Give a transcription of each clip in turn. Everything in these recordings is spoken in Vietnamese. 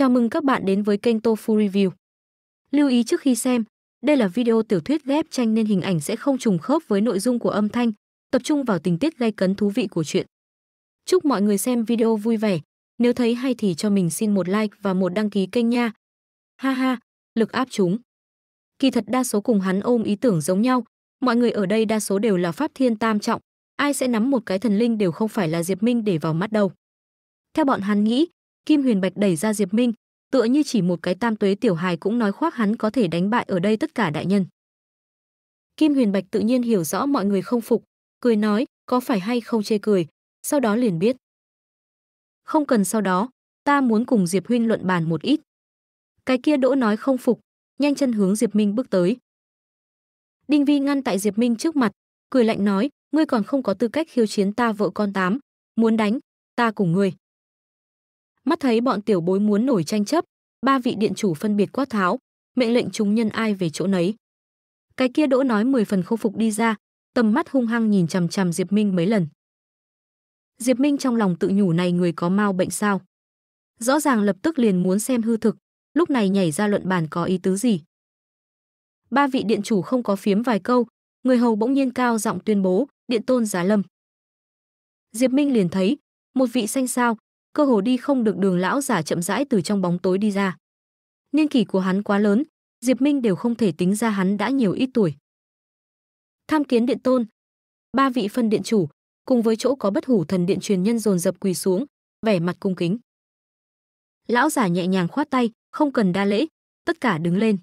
Chào mừng các bạn đến với kênh Tofu Review. Lưu ý trước khi xem, đây là video tiểu thuyết ghép tranh nên hình ảnh sẽ không trùng khớp với nội dung của âm thanh, tập trung vào tình tiết gay cấn thú vị của chuyện. Chúc mọi người xem video vui vẻ, nếu thấy hay thì cho mình xin một like và một đăng ký kênh nha. Ha ha, lực áp chúng. Kỳ thật đa số cùng hắn ôm ý tưởng giống nhau, mọi người ở đây đa số đều là pháp thiên tam trọng, ai sẽ nắm một cái thần linh đều không phải là Diệp Minh để vào mắt đâu. Theo bọn hắn nghĩ, Kim Huyền Bạch đẩy ra Diệp Minh, tựa như chỉ một cái tam tuế tiểu hài cũng nói khoác hắn có thể đánh bại ở đây tất cả đại nhân. Kim Huyền Bạch tự nhiên hiểu rõ mọi người không phục, cười nói, có phải hay không chê cười, sau đó liền biết. Không cần sau đó, ta muốn cùng Diệp huynh luận bàn một ít. Cái kia Đỗ nói không phục, nhanh chân hướng Diệp Minh bước tới. Đinh Vi ngăn tại Diệp Minh trước mặt, cười lạnh nói, ngươi còn không có tư cách khiêu chiến ta vợ con tám, muốn đánh, ta cùng ngươi mắt thấy bọn tiểu bối muốn nổi tranh chấp, ba vị điện chủ phân biệt quát tháo, mệnh lệnh chúng nhân ai về chỗ nấy. Cái kia đỗ nói 10 phần khô phục đi ra, tầm mắt hung hăng nhìn chằm chằm Diệp Minh mấy lần. Diệp Minh trong lòng tự nhủ này người có mau bệnh sao? Rõ ràng lập tức liền muốn xem hư thực, lúc này nhảy ra luận bàn có ý tứ gì. Ba vị điện chủ không có phiếm vài câu, người hầu bỗng nhiên cao giọng tuyên bố, điện tôn giá lâm. Diệp Minh liền thấy, một vị xanh sao, cơ hồ đi không được đường lão giả chậm rãi từ trong bóng tối đi ra. Niên kỷ của hắn quá lớn, Diệp Minh đều không thể tính ra hắn đã nhiều ít tuổi. Tham kiến điện tôn, ba vị phân điện chủ, cùng với chỗ có bất hủ thần điện truyền nhân dồn dập quỳ xuống, vẻ mặt cung kính. Lão giả nhẹ nhàng khoát tay, không cần đa lễ, tất cả đứng lên.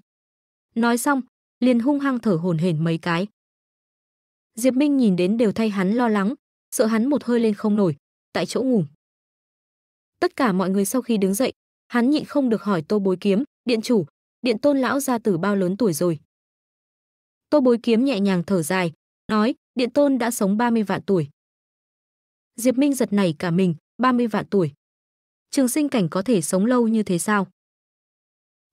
Nói xong, liền hung hăng thở hổn hển mấy cái. Diệp Minh nhìn đến đều thay hắn lo lắng, sợ hắn một hơi lên không nổi, tại chỗ ngủ tất cả mọi người sau khi đứng dậy hắn nhịn không được hỏi tô bối kiếm điện chủ điện tôn lão gia tử bao lớn tuổi rồi tô bối kiếm nhẹ nhàng thở dài nói điện tôn đã sống 30 vạn tuổi diệp minh giật nảy cả mình 30 vạn tuổi trường sinh cảnh có thể sống lâu như thế sao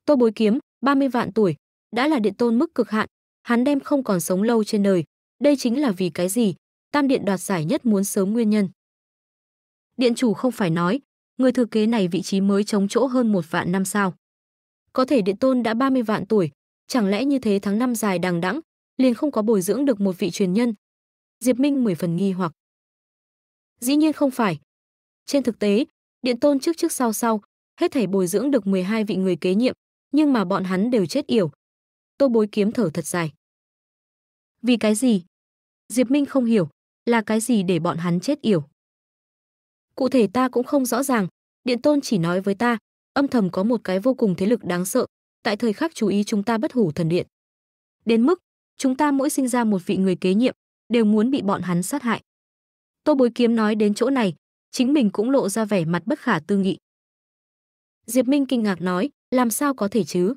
tô bối kiếm 30 vạn tuổi đã là điện tôn mức cực hạn hắn đem không còn sống lâu trên đời đây chính là vì cái gì tam điện đoạt giải nhất muốn sớm nguyên nhân điện chủ không phải nói người thừa kế này vị trí mới chống chỗ hơn một vạn năm sao. Có thể Điện Tôn đã 30 vạn tuổi, chẳng lẽ như thế tháng năm dài đằng đẵng, liền không có bồi dưỡng được một vị truyền nhân. Diệp Minh mười phần nghi hoặc. Dĩ nhiên không phải. Trên thực tế, Điện Tôn trước trước sau sau, hết thảy bồi dưỡng được 12 vị người kế nhiệm, nhưng mà bọn hắn đều chết yểu. Tô Bối kiếm thở thật dài. Vì cái gì? Diệp Minh không hiểu, là cái gì để bọn hắn chết yểu? cụ thể ta cũng không rõ ràng điện tôn chỉ nói với ta âm thầm có một cái vô cùng thế lực đáng sợ tại thời khắc chú ý chúng ta bất hủ thần điện đến mức chúng ta mỗi sinh ra một vị người kế nhiệm đều muốn bị bọn hắn sát hại tô bối kiếm nói đến chỗ này chính mình cũng lộ ra vẻ mặt bất khả tư nghị diệp minh kinh ngạc nói làm sao có thể chứ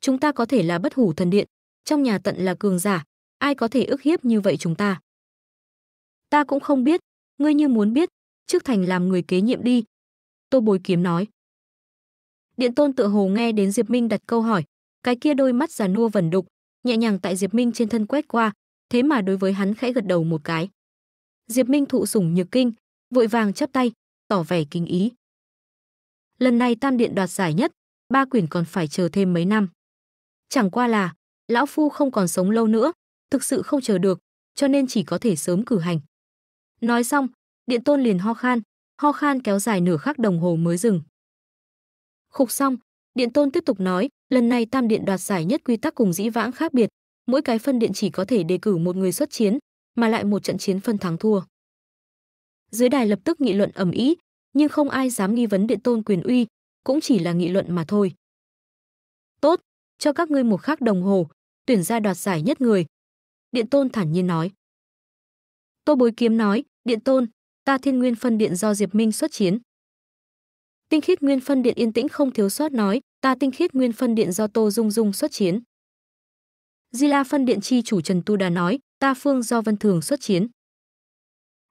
chúng ta có thể là bất hủ thần điện trong nhà tận là cường giả ai có thể ức hiếp như vậy chúng ta ta cũng không biết ngươi như muốn biết trước thành làm người kế nhiệm đi. Tô bồi Kiếm nói. Điện tôn tự hồ nghe đến Diệp Minh đặt câu hỏi, cái kia đôi mắt già nua vẩn đục, nhẹ nhàng tại Diệp Minh trên thân quét qua, thế mà đối với hắn khẽ gật đầu một cái. Diệp Minh thụ sủng nhược kinh, vội vàng chắp tay, tỏ vẻ kinh ý. Lần này Tam Điện đoạt giải nhất, ba quyển còn phải chờ thêm mấy năm. Chẳng qua là, lão phu không còn sống lâu nữa, thực sự không chờ được, cho nên chỉ có thể sớm cử hành. Nói xong, Điện tôn liền ho khan, ho khan kéo dài nửa khắc đồng hồ mới dừng. Khục xong, điện tôn tiếp tục nói, lần này tam điện đoạt giải nhất quy tắc cùng dĩ vãng khác biệt, mỗi cái phân điện chỉ có thể đề cử một người xuất chiến, mà lại một trận chiến phân thắng thua. Dưới đài lập tức nghị luận ầm ĩ, nhưng không ai dám nghi vấn điện tôn quyền uy, cũng chỉ là nghị luận mà thôi. Tốt, cho các ngươi một khắc đồng hồ, tuyển ra đoạt giải nhất người. Điện tôn thản nhiên nói. Tô bối kiếm nói, điện tôn, ta thiên nguyên phân điện do Diệp Minh xuất chiến. Tinh khiết nguyên phân điện yên tĩnh không thiếu sót nói, ta tinh khiết nguyên phân điện do Tô Dung Dung xuất chiến. Di La phân điện chi chủ Trần Tu Đà nói, ta phương do Vân Thường xuất chiến.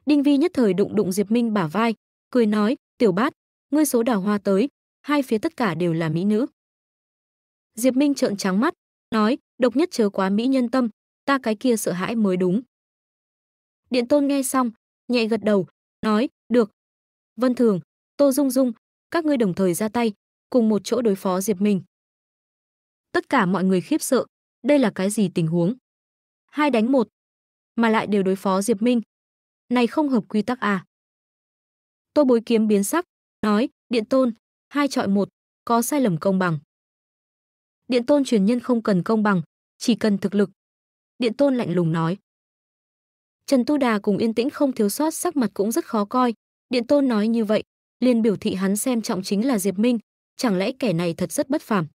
Đinh Vi nhất thời đụng đụng Diệp Minh bả vai, cười nói, tiểu bát, ngươi số đào hoa tới, hai phía tất cả đều là mỹ nữ. Diệp Minh trợn trắng mắt, nói, độc nhất chớ quá mỹ nhân tâm, ta cái kia sợ hãi mới đúng. Điện tôn nghe xong, nhẹ gật đầu, nói, "Được." Vân Thường, Tô Dung Dung, các ngươi đồng thời ra tay, cùng một chỗ đối phó Diệp Minh. Tất cả mọi người khiếp sợ, đây là cái gì tình huống? Hai đánh một, mà lại đều đối phó Diệp Minh. Này không hợp quy tắc à? Tô Bối Kiếm biến sắc, nói, "Điện Tôn, hai trọi một, có sai lầm công bằng." Điện Tôn truyền nhân không cần công bằng, chỉ cần thực lực. Điện Tôn lạnh lùng nói. Trần Tu Đà cùng Yên Tĩnh không thiếu sót sắc mặt cũng rất khó coi, Điện Tôn nói như vậy, liền biểu thị hắn xem trọng chính là Diệp Minh, chẳng lẽ kẻ này thật rất bất phàm.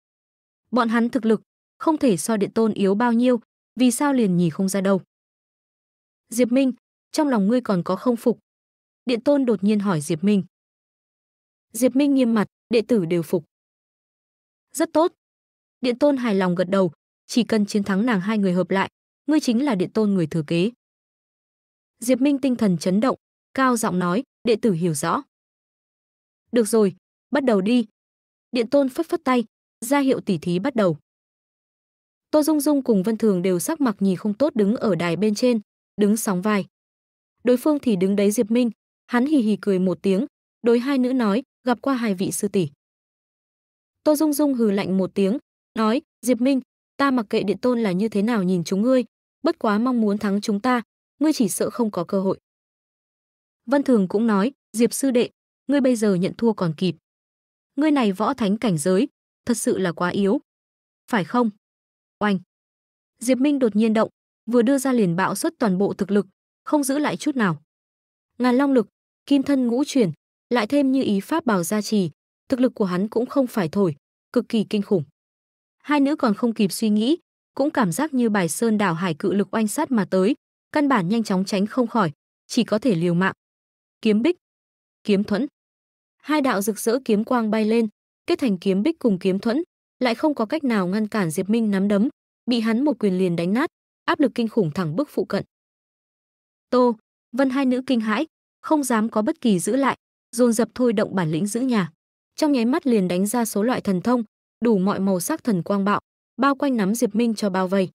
Bọn hắn thực lực không thể so Điện Tôn yếu bao nhiêu, vì sao liền nhì không ra đâu. Diệp Minh, trong lòng ngươi còn có không phục. Điện Tôn đột nhiên hỏi Diệp Minh. Diệp Minh nghiêm mặt, đệ tử đều phục. Rất tốt. Điện Tôn hài lòng gật đầu, chỉ cần chiến thắng nàng hai người hợp lại, ngươi chính là Điện Tôn người thừa kế. Diệp Minh tinh thần chấn động, cao giọng nói, đệ tử hiểu rõ. Được rồi, bắt đầu đi. Điện Tôn phất phất tay, ra hiệu tỉ thí bắt đầu. Tô Dung Dung cùng Vân Thường đều sắc mặt nhì không tốt đứng ở đài bên trên, đứng sóng vai. Đối phương thì đứng đấy Diệp Minh, hắn hì hì cười một tiếng, đối hai nữ nói, gặp qua hai vị sư tỷ. Tô Dung Dung hừ lạnh một tiếng, nói, Diệp Minh, ta mặc kệ điện tôn là như thế nào nhìn chúng ngươi, bất quá mong muốn thắng chúng ta, ngươi chỉ sợ không có cơ hội. Vân Thường cũng nói, Diệp sư đệ, ngươi bây giờ nhận thua còn kịp. Ngươi này võ thánh cảnh giới, thật sự là quá yếu. Phải không? Oanh. Diệp Minh đột nhiên động, vừa đưa ra liền bạo xuất toàn bộ thực lực, không giữ lại chút nào. Ngàn long lực, kim thân ngũ chuyển, lại thêm như ý pháp bảo gia trì, thực lực của hắn cũng không phải thổi, cực kỳ kinh khủng. Hai nữ còn không kịp suy nghĩ, cũng cảm giác như bài sơn đảo hải cự lực oanh sát mà tới, căn bản nhanh chóng tránh không khỏi, chỉ có thể liều mạng. Kiếm bích, kiếm thuẫn. Hai đạo rực rỡ kiếm quang bay lên, kết thành kiếm bích cùng kiếm thuẫn, lại không có cách nào ngăn cản Diệp Minh nắm đấm, bị hắn một quyền liền đánh nát, áp lực kinh khủng thẳng bước phụ cận. Tô, Vân hai nữ kinh hãi, không dám có bất kỳ giữ lại, dồn dập thôi động bản lĩnh giữ nhà. Trong nháy mắt liền đánh ra số loại thần thông, đủ mọi màu sắc thần quang bạo, bao quanh nắm Diệp Minh cho bao vây.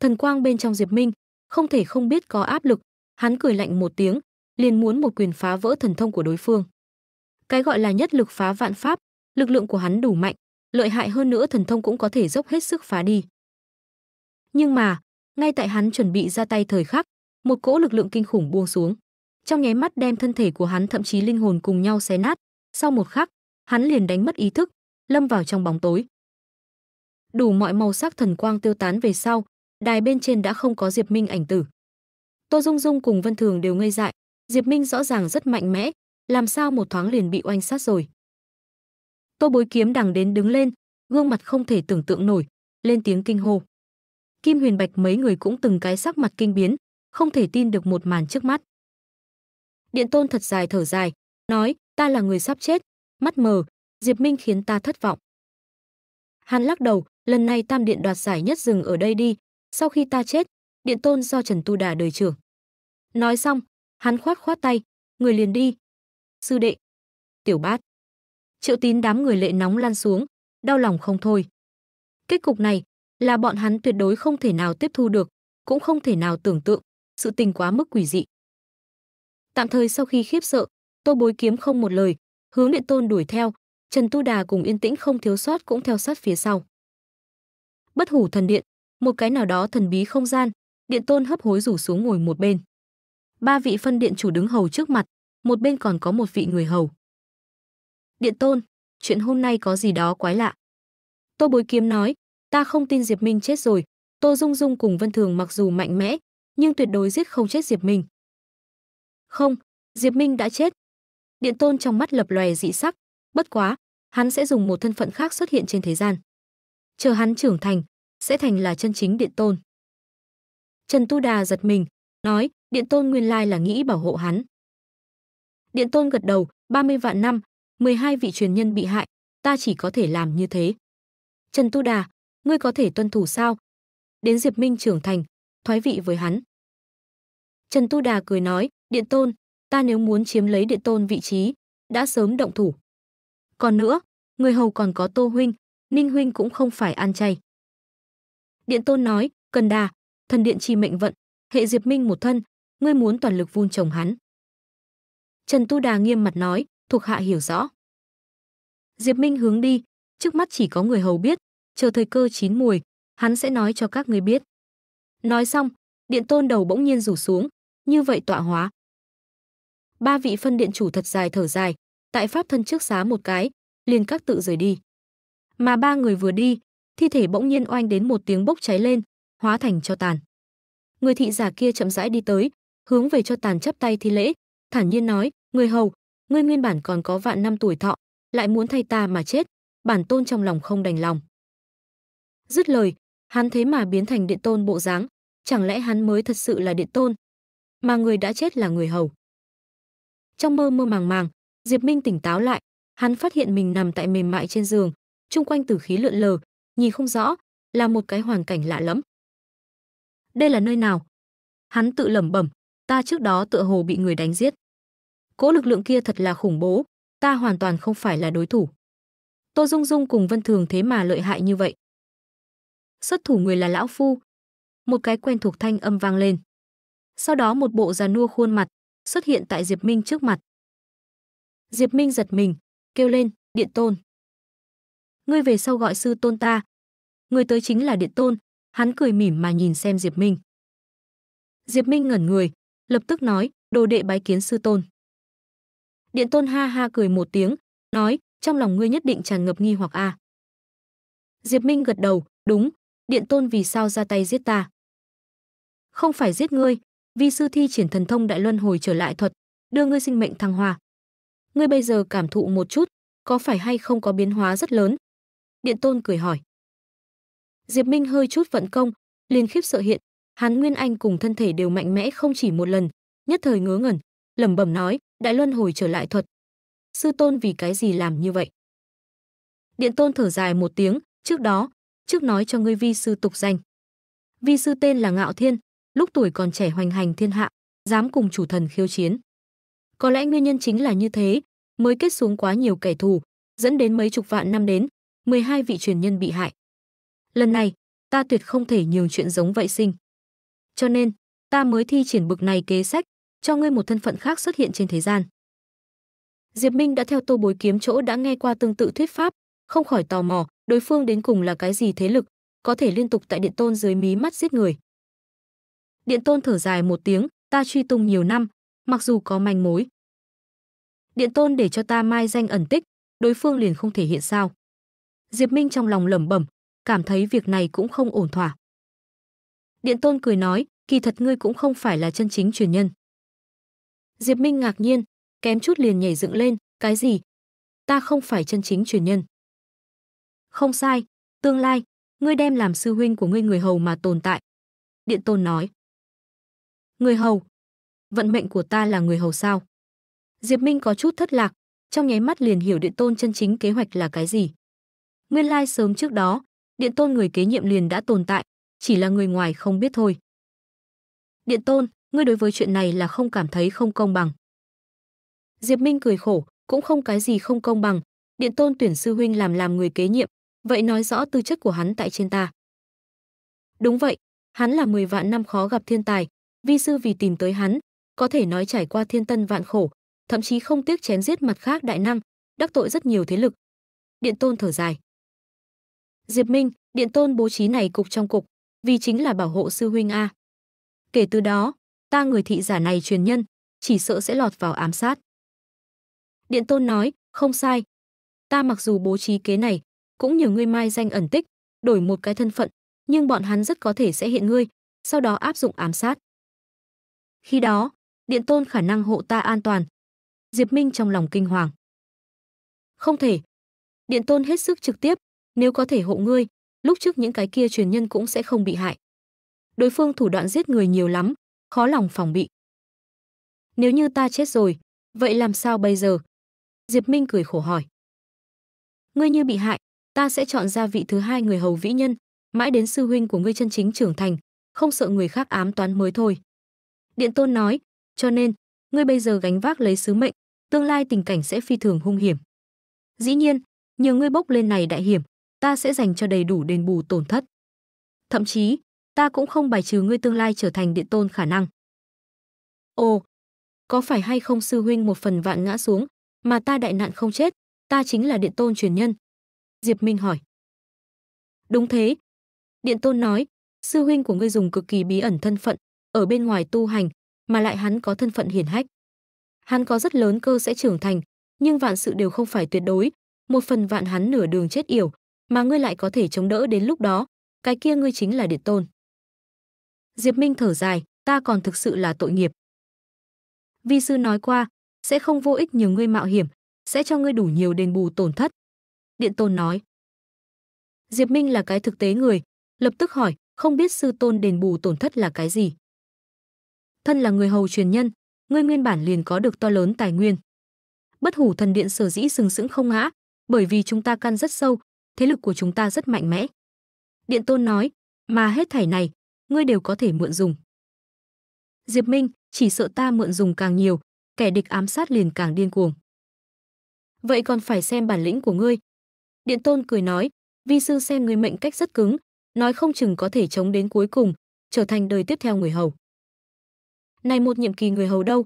Thần quang bên trong Diệp Minh, không thể không biết có áp lực, hắn cười lạnh một tiếng, liền muốn một quyền phá vỡ thần thông của đối phương. Cái gọi là nhất lực phá vạn pháp, lực lượng của hắn đủ mạnh, lợi hại hơn nữa thần thông cũng có thể dốc hết sức phá đi. Nhưng mà, ngay tại hắn chuẩn bị ra tay thời khắc, một cỗ lực lượng kinh khủng buông xuống, trong nháy mắt đem thân thể của hắn thậm chí linh hồn cùng nhau xé nát, sau một khắc, hắn liền đánh mất ý thức, lâm vào trong bóng tối. Đủ mọi màu sắc thần quang tiêu tán về sau, đài bên trên đã không có Diệp Minh ảnh tử. Tô Dung Dung cùng Vân Thường đều ngây dại, Diệp Minh rõ ràng rất mạnh mẽ, làm sao một thoáng liền bị oanh sát rồi. Tô Bối Kiếm đằng đến đứng lên, gương mặt không thể tưởng tượng nổi, lên tiếng kinh hô. Kim Huyền Bạch mấy người cũng từng cái sắc mặt kinh biến, không thể tin được một màn trước mắt. Điện Tôn thật dài thở dài, nói, ta là người sắp chết, mắt mờ, Diệp Minh khiến ta thất vọng. Hắn lắc đầu, lần này Tam Điện đoạt giải nhất dừng ở đây đi, sau khi ta chết, điện tôn do Trần Tu Đà đời trưởng. Nói xong, hắn khoát khoát tay, người liền đi. Sư đệ, tiểu bát. Triệu tín đám người lệ nóng lan xuống, đau lòng không thôi. Kết cục này là bọn hắn tuyệt đối không thể nào tiếp thu được, cũng không thể nào tưởng tượng, sự tình quá mức quỷ dị. Tạm thời sau khi khiếp sợ, Tô Bối Kiếm không một lời, hướng Điện Tôn đuổi theo, Trần Tu Đà cùng Yên Tĩnh không thiếu sót cũng theo sát phía sau. Bất Hủ Thần Điện, một cái nào đó thần bí không gian, điện tôn hấp hối rủ xuống ngồi một bên. Ba vị phân điện chủ đứng hầu trước mặt, một bên còn có một vị người hầu. Điện tôn, chuyện hôm nay có gì đó quái lạ. Tô Bối Kiếm nói, ta không tin Diệp Minh chết rồi, Tô Dung Dung cùng Vân Thường mặc dù mạnh mẽ, nhưng tuyệt đối giết không chết Diệp Minh. Không, Diệp Minh đã chết. Điện tôn trong mắt lập lòe dị sắc, bất quá, hắn sẽ dùng một thân phận khác xuất hiện trên thế gian. Chờ hắn trưởng thành, sẽ thành là chân chính điện tôn. Trần Tu Đà giật mình, nói, điện tôn nguyên lai là nghĩ bảo hộ hắn. Điện tôn gật đầu, 30 vạn năm, 12 vị truyền nhân bị hại, ta chỉ có thể làm như thế. Trần Tu Đà, ngươi có thể tuân thủ sao? Đến Diệp Minh trưởng thành, thoái vị với hắn. Trần Tu Đà cười nói, điện tôn, ta nếu muốn chiếm lấy điện tôn vị trí, đã sớm động thủ. Còn nữa, người hầu còn có Tô Huynh, Ninh Huynh cũng không phải ăn chay. Điện Tôn nói, Cần Đà, thần điện chi mệnh vận, hệ Diệp Minh một thân, ngươi muốn toàn lực vun trồng hắn. Trần Tu Đà nghiêm mặt nói, thuộc hạ hiểu rõ. Diệp Minh hướng đi, trước mắt chỉ có người hầu biết, chờ thời cơ chín mùi, hắn sẽ nói cho các ngươi biết. Nói xong, điện tôn đầu bỗng nhiên rủ xuống, như vậy tọa hóa. Ba vị phân điện chủ thật dài thở dài, tại pháp thân trước xá một cái, liền các tự rời đi. Mà ba người vừa đi, thi thể bỗng nhiên oanh đến một tiếng bốc cháy lên, hóa thành cho tàn. Người thị giả kia chậm rãi đi tới, hướng về cho tàn chắp tay thi lễ, thản nhiên nói, người hầu, ngươi nguyên bản còn có vạn năm tuổi thọ, lại muốn thay ta mà chết, bản tôn trong lòng không đành lòng. Dứt lời, hắn thế mà biến thành điện tôn bộ dáng, chẳng lẽ hắn mới thật sự là điện tôn, mà người đã chết là người hầu. Trong mơ mơ màng màng, Diệp Minh tỉnh táo lại, hắn phát hiện mình nằm tại mềm mại trên giường, chung quanh tử khí lượn lờ, nhìn không rõ, là một cái hoàn cảnh lạ lẫm. Đây là nơi nào? Hắn tự lẩm bẩm, ta trước đó tựa hồ bị người đánh giết. Cỗ lực lượng kia thật là khủng bố, ta hoàn toàn không phải là đối thủ. Tô Dung Dung cùng Vân Thường thế mà lợi hại như vậy. Xuất thủ người là lão phu. Một cái quen thuộc thanh âm vang lên. Sau đó một bộ già nua khuôn mặt xuất hiện tại Diệp Minh trước mặt. Diệp Minh giật mình, kêu lên, điện tôn ngươi về sau gọi sư tôn ta. Người tới chính là Điện Tôn, hắn cười mỉm mà nhìn xem Diệp Minh. Diệp Minh ngẩn người, lập tức nói, đồ đệ bái kiến sư tôn. Điện Tôn ha ha cười một tiếng, nói, trong lòng ngươi nhất định tràn ngập nghi hoặc a. À. Diệp Minh gật đầu, đúng, Điện Tôn vì sao ra tay giết ta? Không phải giết ngươi, vì sư thi triển thần thông đại luân hồi trở lại thuật, đưa ngươi sinh mệnh thăng hoa. Ngươi bây giờ cảm thụ một chút, có phải hay không có biến hóa rất lớn, Điện Tôn cười hỏi. Diệp Minh hơi chút vận công, liền khiếp sợ hiện, hắn Nguyên Anh cùng thân thể đều mạnh mẽ không chỉ một lần, nhất thời ngớ ngẩn, lẩm bẩm nói, đại luân hồi trở lại thuật. Sư Tôn vì cái gì làm như vậy? Điện Tôn thở dài một tiếng, trước đó, trước nói cho ngươi vi sư tục danh. Vi sư tên là Ngạo Thiên, lúc tuổi còn trẻ hoành hành thiên hạ, dám cùng chủ thần khiêu chiến. Có lẽ nguyên nhân chính là như thế, mới kết xuống quá nhiều kẻ thù, dẫn đến mấy chục vạn năm đến, 12 vị truyền nhân bị hại. Lần này, ta tuyệt không thể nhường chuyện giống vậy sinh. Cho nên, ta mới thi triển bực này kế sách, cho ngươi một thân phận khác xuất hiện trên thế gian. Diệp Minh đã theo Tô Bối Kiếm chỗ đã nghe qua tương tự thuyết pháp, không khỏi tò mò, đối phương đến cùng là cái gì thế lực, có thể liên tục tại điện tôn dưới mí mắt giết người. Điện tôn thở dài một tiếng, ta truy tung nhiều năm, mặc dù có manh mối. Điện tôn để cho ta mai danh ẩn tích, đối phương liền không thể hiện sao. Diệp Minh trong lòng lẩm bẩm, cảm thấy việc này cũng không ổn thỏa. Điện Tôn cười nói, kỳ thật ngươi cũng không phải là chân chính truyền nhân. Diệp Minh ngạc nhiên, kém chút liền nhảy dựng lên, cái gì? Ta không phải chân chính truyền nhân. Không sai, tương lai, ngươi đem làm sư huynh của ngươi người hầu mà tồn tại. Điện Tôn nói. Người hầu? Vận mệnh của ta là người hầu sao? Diệp Minh có chút thất lạc, trong nháy mắt liền hiểu Điện Tôn chân chính kế hoạch là cái gì. Nguyên lai sớm trước đó, điện tôn người kế nhiệm liền đã tồn tại, chỉ là người ngoài không biết thôi. Điện tôn, ngươi đối với chuyện này là không cảm thấy không công bằng. Diệp Minh cười khổ, cũng không cái gì không công bằng, điện tôn tuyển sư huynh làm làm người kế nhiệm, vậy nói rõ tư chất của hắn tại trên ta. Đúng vậy, hắn là 10 vạn năm khó gặp thiên tài, vi sư vì tìm tới hắn, có thể nói trải qua thiên tân vạn khổ, thậm chí không tiếc chém giết mặt khác đại năng, đắc tội rất nhiều thế lực. Điện tôn thở dài. Diệp Minh, điện tôn bố trí này cục trong cục, vì chính là bảo hộ sư huynh a. Kể từ đó, ta người thị giả này truyền nhân, chỉ sợ sẽ lọt vào ám sát. Điện tôn nói, không sai. Ta mặc dù bố trí kế này, cũng nhờ ngươi mai danh ẩn tích, đổi một cái thân phận, nhưng bọn hắn rất có thể sẽ hiện ngươi, sau đó áp dụng ám sát. Khi đó, điện tôn khả năng hộ ta an toàn. Diệp Minh trong lòng kinh hoàng. Không thể. Điện tôn hết sức trực tiếp, nếu có thể hộ ngươi, lúc trước những cái kia truyền nhân cũng sẽ không bị hại. Đối phương thủ đoạn giết người nhiều lắm, khó lòng phòng bị. Nếu như ta chết rồi, vậy làm sao bây giờ? Diệp Minh cười khổ hỏi. Ngươi như bị hại, ta sẽ chọn ra vị thứ hai người hầu vĩ nhân, mãi đến sư huynh của ngươi chân chính trưởng thành, không sợ người khác ám toán mới thôi. Điện Tôn nói, cho nên, ngươi bây giờ gánh vác lấy sứ mệnh, tương lai tình cảnh sẽ phi thường hung hiểm. Dĩ nhiên, nhờ ngươi bốc lên này đại hiểm, ta sẽ dành cho đầy đủ đền bù tổn thất. Thậm chí, ta cũng không bài trừ ngươi tương lai trở thành điện tôn khả năng. Ồ, có phải hay không sư huynh một phần vạn ngã xuống, mà ta đại nạn không chết, ta chính là điện tôn truyền nhân? Diệp Minh hỏi. Đúng thế. Điện tôn nói, sư huynh của ngươi dùng cực kỳ bí ẩn thân phận, ở bên ngoài tu hành, mà lại hắn có thân phận hiển hách. Hắn có rất lớn cơ sẽ trưởng thành, nhưng vạn sự đều không phải tuyệt đối, một phần vạn hắn nửa đường chết yểu, mà ngươi lại có thể chống đỡ đến lúc đó, cái kia ngươi chính là Điệt Tôn. Diệp Minh thở dài, ta còn thực sự là tội nghiệp. Vi sư nói qua, sẽ không vô ích nhiều ngươi mạo hiểm, sẽ cho ngươi đủ nhiều đền bù tổn thất. Điện Tôn nói. Diệp Minh là cái thực tế người, lập tức hỏi, không biết sư tôn đền bù tổn thất là cái gì. Thân là người hầu truyền nhân, ngươi nguyên bản liền có được to lớn tài nguyên. Bất hủ thần điện sở dĩ sừng sững không ngã, bởi vì chúng ta căn rất sâu, thế lực của chúng ta rất mạnh mẽ. Điện Tôn nói, mà hết thảy này, ngươi đều có thể mượn dùng. Diệp Minh, chỉ sợ ta mượn dùng càng nhiều, kẻ địch ám sát liền càng điên cuồng. Vậy còn phải xem bản lĩnh của ngươi. Điện Tôn cười nói, vi sư xem ngươi mệnh cách rất cứng, nói không chừng có thể chống đến cuối cùng, trở thành đời tiếp theo người hầu. Này một nhiệm kỳ người hầu đâu?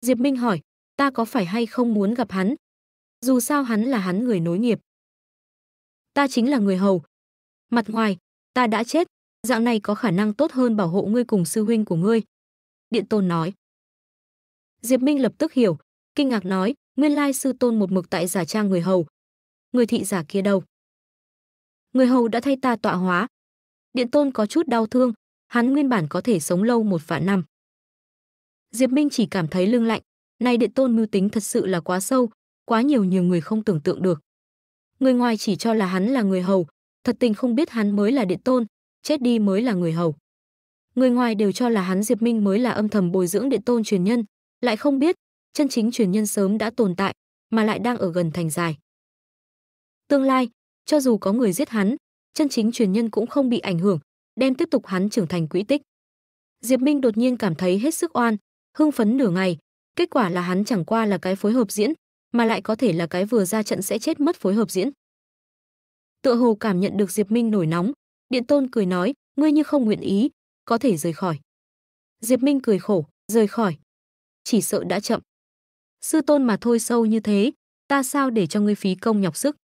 Diệp Minh hỏi, ta có phải hay không muốn gặp hắn? Dù sao hắn là hắn người nối nghiệp ta chính là người hầu. Mặt ngoài, ta đã chết, dạng này có khả năng tốt hơn bảo hộ ngươi cùng sư huynh của ngươi. Điện tôn nói. Diệp Minh lập tức hiểu, kinh ngạc nói, nguyên lai sư tôn một mực tại giả trang người hầu. Người thị giả kia đâu? Người hầu đã thay ta tọa hóa. Điện tôn có chút đau thương, hắn nguyên bản có thể sống lâu một vạn năm. Diệp Minh chỉ cảm thấy lưng lạnh, này điện tôn mưu tính thật sự là quá sâu, quá nhiều nhiều người không tưởng tượng được người ngoài chỉ cho là hắn là người hầu, thật tình không biết hắn mới là điện tôn, chết đi mới là người hầu. Người ngoài đều cho là hắn Diệp Minh mới là âm thầm bồi dưỡng điện tôn truyền nhân, lại không biết, chân chính truyền nhân sớm đã tồn tại, mà lại đang ở gần thành dài. Tương lai, cho dù có người giết hắn, chân chính truyền nhân cũng không bị ảnh hưởng, đem tiếp tục hắn trưởng thành quỹ tích. Diệp Minh đột nhiên cảm thấy hết sức oan, hưng phấn nửa ngày, kết quả là hắn chẳng qua là cái phối hợp diễn, mà lại có thể là cái vừa ra trận sẽ chết mất phối hợp diễn. Tựa hồ cảm nhận được Diệp Minh nổi nóng, Điện Tôn cười nói, ngươi như không nguyện ý, có thể rời khỏi. Diệp Minh cười khổ, rời khỏi. Chỉ sợ đã chậm. Sư tôn mà thôi sâu như thế, ta sao để cho ngươi phí công nhọc sức.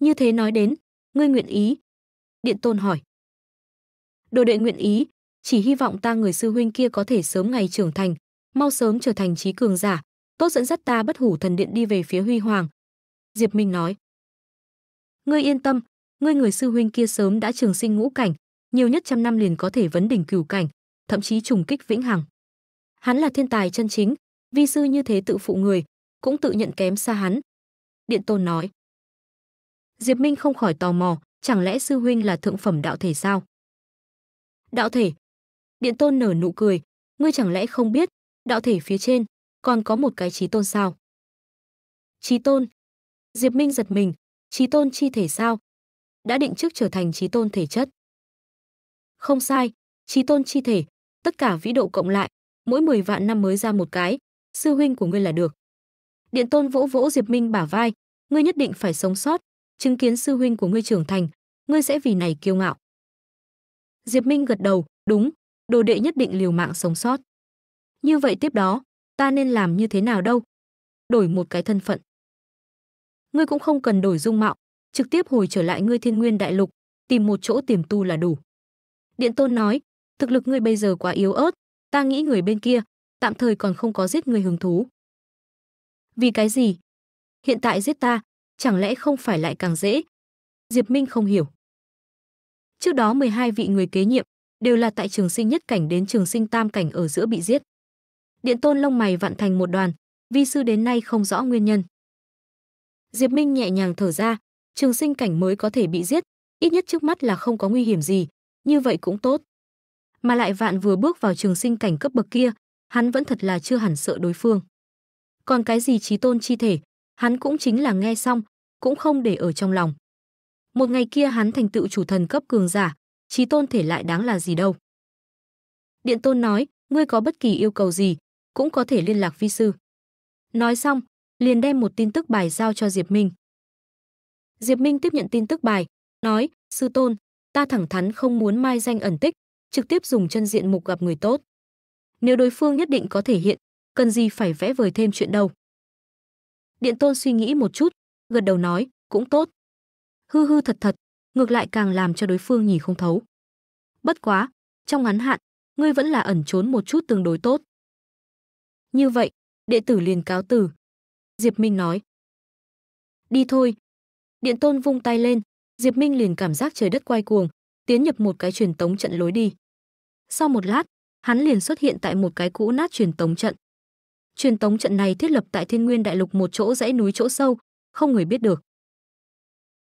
Như thế nói đến, ngươi nguyện ý. Điện Tôn hỏi. Đồ đệ nguyện ý, chỉ hy vọng ta người sư huynh kia có thể sớm ngày trưởng thành, mau sớm trở thành trí cường giả, tốt dẫn dắt ta bất hủ thần điện đi về phía huy hoàng. Diệp Minh nói, ngươi yên tâm, ngươi người sư huynh kia sớm đã trường sinh ngũ cảnh, nhiều nhất trăm năm liền có thể vấn đỉnh cửu cảnh, thậm chí trùng kích vĩnh hằng. Hắn là thiên tài chân chính, vi sư như thế tự phụ người, cũng tự nhận kém xa hắn. Điện Tôn nói. Diệp Minh không khỏi tò mò, chẳng lẽ sư huynh là thượng phẩm đạo thể sao? Đạo thể? Điện Tôn nở nụ cười, ngươi chẳng lẽ không biết, đạo thể phía trên còn có một cái trí tôn sao? Trí tôn. Diệp Minh giật mình, trí tôn chi thể sao? Đã định trước trở thành trí tôn thể chất. Không sai, trí tôn chi thể, tất cả vĩ độ cộng lại, mỗi 10 vạn năm mới ra một cái, sư huynh của ngươi là được. Điện tôn vỗ vỗ Diệp Minh bả vai, ngươi nhất định phải sống sót, chứng kiến sư huynh của ngươi trưởng thành, ngươi sẽ vì này kiêu ngạo. Diệp Minh gật đầu, đúng, đồ đệ nhất định liều mạng sống sót. Như vậy tiếp đó, ta nên làm như thế nào đâu? Đổi một cái thân phận. Ngươi cũng không cần đổi dung mạo, trực tiếp hồi trở lại ngươi Thiên Nguyên Đại Lục, tìm một chỗ tiềm tu là đủ. Điện Tôn nói, thực lực ngươi bây giờ quá yếu ớt, ta nghĩ người bên kia tạm thời còn không có giết ngươi hứng thú. Vì cái gì? Hiện tại giết ta, chẳng lẽ không phải lại càng dễ? Diệp Minh không hiểu. Trước đó 12 vị người kế nhiệm đều là tại trường sinh nhất cảnh đến trường sinh tam cảnh ở giữa bị giết. Điện Tôn lông mày vặn thành một đoàn, vi sư đến nay không rõ nguyên nhân. Diệp Minh nhẹ nhàng thở ra, trường sinh cảnh mới có thể bị giết, ít nhất trước mắt là không có nguy hiểm gì, như vậy cũng tốt. Mà lại vạn vừa bước vào trường sinh cảnh cấp bậc kia, hắn vẫn thật là chưa hẳn sợ đối phương. Còn cái gì trí tôn chi thể, hắn cũng chính là nghe xong, cũng không để ở trong lòng. Một ngày kia hắn thành tựu chủ thần cấp cường giả, trí tôn thể lại đáng là gì đâu. Điện tôn nói, ngươi có bất kỳ yêu cầu gì, cũng có thể liên lạc vi sư. Nói xong, liền đem một tin tức bài giao cho Diệp Minh. Diệp Minh tiếp nhận tin tức bài, nói, sư tôn, ta thẳng thắn không muốn mai danh ẩn tích, trực tiếp dùng chân diện mục gặp người tốt. Nếu đối phương nhất định có thể hiện, cần gì phải vẽ vời thêm chuyện đâu. Điện tôn suy nghĩ một chút, gật đầu nói, cũng tốt. Hư hư thật thật, ngược lại càng làm cho đối phương nhìn không thấu. Bất quá, trong ngắn hạn, ngươi vẫn là ẩn trốn một chút tương đối tốt. Như vậy, đệ tử liền cáo tử. Diệp Minh nói. Đi thôi. Điện tôn vung tay lên, Diệp Minh liền cảm giác trời đất quay cuồng, tiến nhập một cái truyền tống trận lối đi. Sau một lát, hắn liền xuất hiện tại một cái cũ nát truyền tống trận. Truyền tống trận này thiết lập tại Thiên Nguyên Đại Lục một chỗ dãy núi chỗ sâu, không người biết được.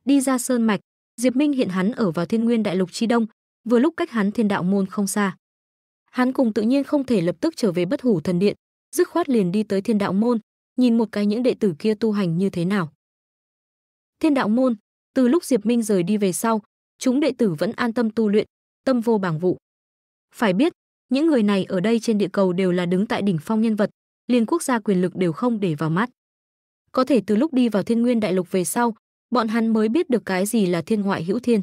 Đi ra sơn mạch, Diệp Minh hiện hắn ở vào Thiên Nguyên Đại Lục chi đông, vừa lúc cách hắn Thiên Đạo môn không xa. Hắn cùng tự nhiên không thể lập tức trở về Bất Hủ Thần Điện, dứt khoát liền đi tới thiên đạo môn, nhìn một cái những đệ tử kia tu hành như thế nào. Thiên đạo môn, từ lúc Diệp Minh rời đi về sau, chúng đệ tử vẫn an tâm tu luyện, tâm vô bảng vụ. Phải biết, những người này ở đây trên địa cầu đều là đứng tại đỉnh phong nhân vật, liên quốc gia quyền lực đều không để vào mắt. Có thể từ lúc đi vào Thiên Nguyên đại lục về sau, bọn hắn mới biết được cái gì là thiên ngoại hữu thiên,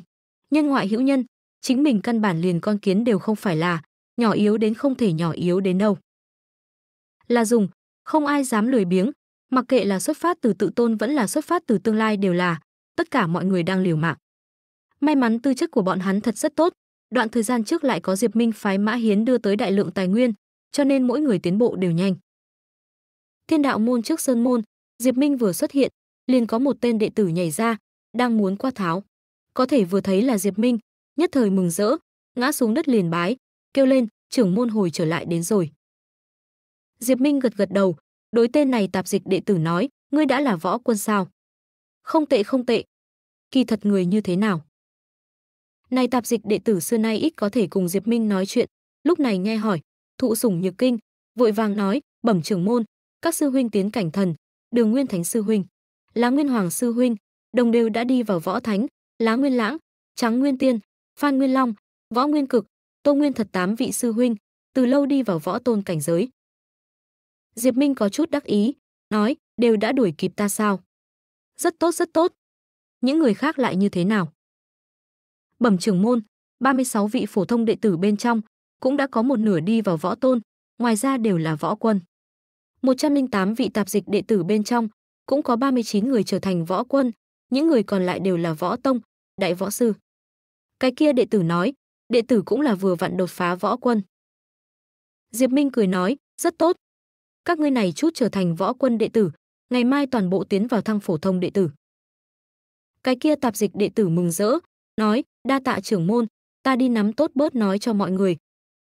nhân ngoại hữu nhân, chính mình căn bản liền con kiến đều không phải là, nhỏ yếu đến không thể nhỏ yếu đến đâu là dùng, không ai dám lười biếng, mặc kệ là xuất phát từ tự tôn vẫn là xuất phát từ tương lai đều là, tất cả mọi người đang liều mạng. May mắn tư chất của bọn hắn thật rất tốt, đoạn thời gian trước lại có Diệp Minh phái Mã Hiến đưa tới đại lượng tài nguyên, cho nên mỗi người tiến bộ đều nhanh. Thiên đạo môn trước sơn môn, Diệp Minh vừa xuất hiện, liền có một tên đệ tử nhảy ra, đang muốn qua tháo. Có thể vừa thấy là Diệp Minh, nhất thời mừng rỡ, ngã xuống đất liền bái, kêu lên, trưởng môn hồi trở lại đến rồi. Diệp Minh gật gật đầu, đối tên này tạp dịch đệ tử nói, ngươi đã là võ quân sao? Không tệ không tệ. Kỳ thật người như thế nào? Này tạp dịch đệ tử xưa nay ít có thể cùng Diệp Minh nói chuyện, lúc này nghe hỏi, thụ sủng nhược kinh, vội vàng nói, bẩm trưởng môn, các sư huynh tiến cảnh thần, đường nguyên thánh sư huynh, lá nguyên hoàng sư huynh, đồng đều đã đi vào võ thánh, lá nguyên lãng, trắng nguyên tiên, phan nguyên long, võ nguyên cực, tô nguyên thật tám vị sư huynh, từ lâu đi vào võ tôn cảnh giới. Diệp Minh có chút đắc ý, nói, đều đã đuổi kịp ta sao? Rất tốt rất tốt. Những người khác lại như thế nào? Bẩm trưởng môn, 36 vị phổ thông đệ tử bên trong cũng đã có một nửa đi vào võ tôn, ngoài ra đều là võ quân. 108 vị tạp dịch đệ tử bên trong cũng có 39 người trở thành võ quân, những người còn lại đều là võ tông, đại võ sư. Cái kia đệ tử nói, đệ tử cũng là vừa vặn đột phá võ quân. Diệp Minh cười nói, rất tốt, các ngươi này chút trở thành võ quân đệ tử, ngày mai toàn bộ tiến vào thăng phổ thông đệ tử. Cái kia tạp dịch đệ tử mừng rỡ, nói, đa tạ trưởng môn, ta đi nắm tốt bớt nói cho mọi người.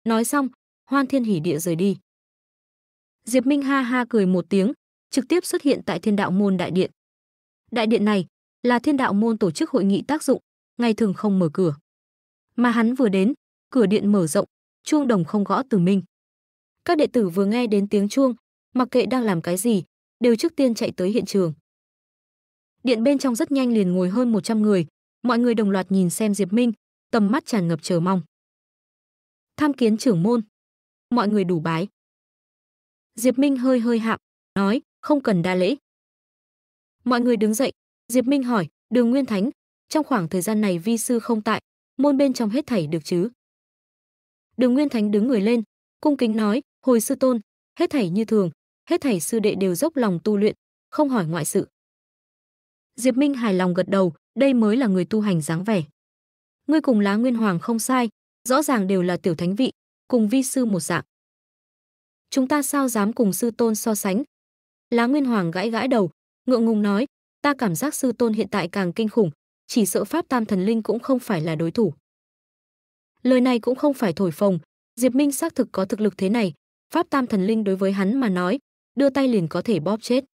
Nói xong, hoan thiên hỉ địa rời đi. Diệp Minh ha ha cười một tiếng, trực tiếp xuất hiện tại thiên đạo môn đại điện. Đại điện này là thiên đạo môn tổ chức hội nghị tác dụng, ngày thường không mở cửa. Mà hắn vừa đến, cửa điện mở rộng, chuông đồng không gõ từ minh. Các đệ tử vừa nghe đến tiếng chuông, mặc kệ đang làm cái gì, đều trước tiên chạy tới hiện trường. Điện bên trong rất nhanh liền ngồi hơn 100 người, mọi người đồng loạt nhìn xem Diệp Minh, tầm mắt tràn ngập chờ mong. Tham kiến trưởng môn. Mọi người đủ bái. Diệp Minh hơi hơi hạ, nói, không cần đa lễ. Mọi người đứng dậy, Diệp Minh hỏi, đường Nguyên Thánh, trong khoảng thời gian này vi sư không tại, môn bên trong hết thảy được chứ? Đường Nguyên Thánh đứng người lên, cung kính nói, Hồi sư tôn, hết thảy như thường, hết thảy sư đệ đều dốc lòng tu luyện, không hỏi ngoại sự. Diệp Minh hài lòng gật đầu, đây mới là người tu hành dáng vẻ. Ngươi cùng Lá Nguyên Hoàng không sai, rõ ràng đều là tiểu thánh vị, cùng vi sư một dạng. Chúng ta sao dám cùng sư tôn so sánh? Lá Nguyên Hoàng gãi gãi đầu, ngượng ngùng nói, ta cảm giác sư tôn hiện tại càng kinh khủng, chỉ sợ pháp tam thần linh cũng không phải là đối thủ. Lời này cũng không phải thổi phồng, Diệp Minh xác thực có thực lực thế này, Pháp Tam Thần Linh đối với hắn mà nói, đưa tay liền có thể bóp chết.